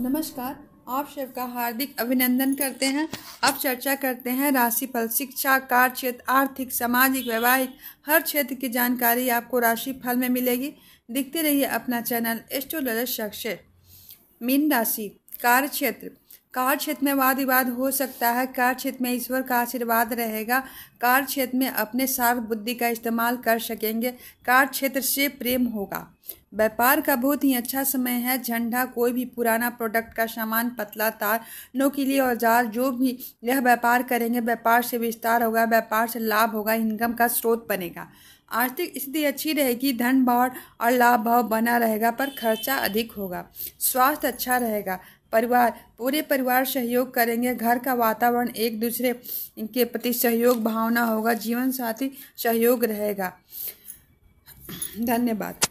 नमस्कार आप शिव का हार्दिक अभिनंदन करते हैं अब चर्चा करते हैं राशिफल शिक्षा कार्य क्षेत्र आर्थिक सामाजिक वैवाहिक हर क्षेत्र की जानकारी आपको राशिफल में मिलेगी दिखते रहिए अपना चैनल एस्ट्रोलर शख्स मीन राशि कार्य क्षेत्र कार्य क्षेत्र में वाद विवाद हो सकता है कार्य क्षेत्र में ईश्वर का आशीर्वाद रहेगा कार्य क्षेत्र में अपने सार्व बुद्धि का इस्तेमाल कर सकेंगे कार्य क्षेत्र से प्रेम होगा व्यापार का बहुत ही अच्छा समय है झंडा कोई भी पुराना प्रोडक्ट का सामान पतला तार नोकीली औजार जो भी यह व्यापार करेंगे व्यापार से विस्तार होगा व्यापार से लाभ होगा इनकम का स्रोत बनेगा आर्थिक स्थिति अच्छी रहेगी धन भाव और लाभ भाव बना रहेगा पर खर्चा अधिक होगा स्वास्थ्य अच्छा रहेगा परिवार पूरे परिवार सहयोग करेंगे घर का वातावरण एक दूसरे के प्रति सहयोग भावना होगा जीवन साथी सहयोग रहेगा धन्यवाद